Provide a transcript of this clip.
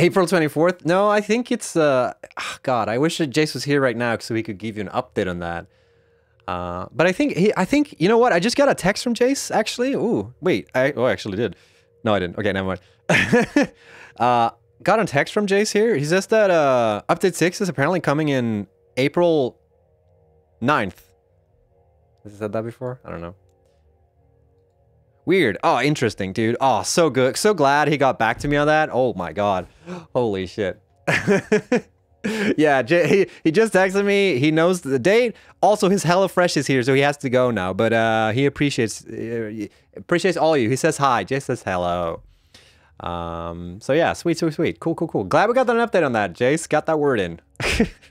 April 24th? No, I think it's, uh, oh God, I wish that Jace was here right now so he could give you an update on that. Uh, but I think, he, I think, you know what? I just got a text from Jace, actually. Ooh, wait, I, oh, I actually did. No, I didn't. Okay, never mind. uh, got a text from Jace here. He says that, uh, update six is apparently coming in April 9th. Has he said that before? I don't know. Weird. Oh, interesting, dude. Oh, so good. So glad he got back to me on that. Oh my god. Holy shit. yeah, he, he just texted me. He knows the date. Also, his hella fresh is here, so he has to go now. But uh, he appreciates uh, appreciates all you. He says hi. Jay says hello. Um, so yeah, sweet, sweet, sweet. Cool, cool, cool. Glad we got an update on that, Jace. Got that word in.